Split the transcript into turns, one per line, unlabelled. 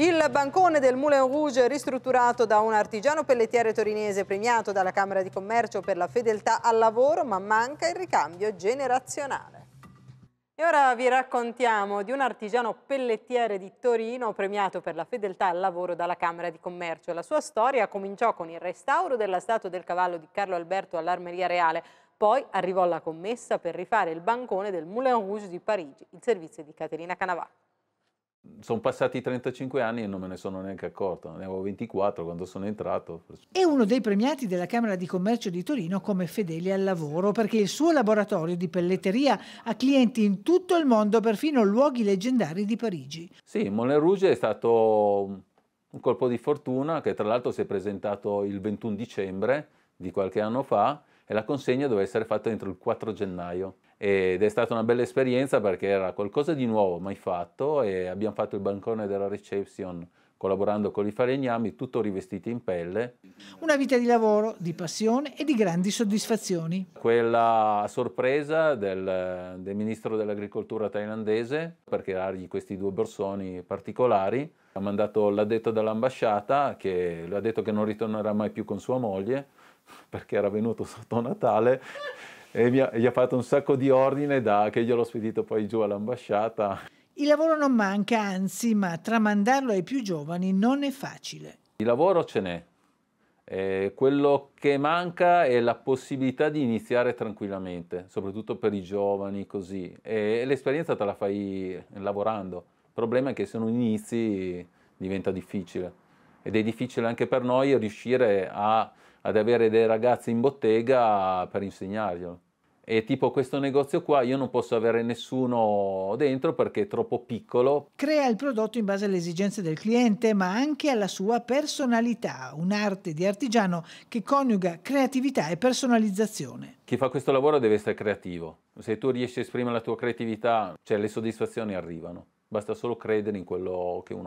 Il bancone del Moulin Rouge, ristrutturato da un artigiano pellettiere torinese premiato dalla Camera di Commercio per la fedeltà al lavoro, ma manca il ricambio generazionale. E ora vi raccontiamo di un artigiano pellettiere di Torino premiato per la fedeltà al lavoro dalla Camera di Commercio. La sua storia cominciò con il restauro della statua del cavallo di Carlo Alberto all'Armeria Reale, poi arrivò la commessa per rifare il bancone del Moulin Rouge di Parigi, in servizio di Caterina Canavà.
Sono passati 35 anni e non me ne sono neanche accorto, ne avevo 24 quando sono entrato.
È uno dei premiati
della Camera di Commercio di Torino come fedele al lavoro, perché il suo laboratorio di pelletteria ha clienti in tutto il mondo, perfino luoghi leggendari di Parigi.
Sì, Moulin Rouge è stato un colpo di fortuna che tra l'altro si è presentato il 21 dicembre di qualche anno fa e la consegna doveva essere fatta entro il 4 gennaio ed è stata una bella esperienza perché era qualcosa di nuovo mai fatto e abbiamo fatto il bancone della reception collaborando con i falegnami, tutto rivestito in pelle.
Una vita di lavoro, di passione e di grandi soddisfazioni.
Quella sorpresa del, del ministro dell'agricoltura thailandese per creargli questi due borsoni particolari. Ha mandato l'addetto dall'ambasciata che ha detto che non ritornerà mai più con sua moglie perché era venuto sotto Natale e mi ha, gli ha fatto un sacco di ordine da, che glielo ho spedito poi giù all'ambasciata.
Il lavoro non manca, anzi, ma tramandarlo ai più giovani non è facile.
Il lavoro ce n'è. Eh, quello che manca è la possibilità di iniziare tranquillamente, soprattutto per i giovani così. E l'esperienza te la fai lavorando. Il problema è che se non inizi diventa difficile ed è difficile anche per noi riuscire a, ad avere dei ragazzi in bottega per insegnarglielo. E tipo questo negozio qua io non posso avere nessuno dentro perché è troppo piccolo.
Crea il prodotto in base alle esigenze del cliente ma anche alla sua personalità, un'arte di artigiano che coniuga creatività e personalizzazione.
Chi fa questo lavoro deve essere creativo. Se tu riesci a esprimere la tua creatività, cioè le soddisfazioni arrivano. Basta solo credere in quello che uno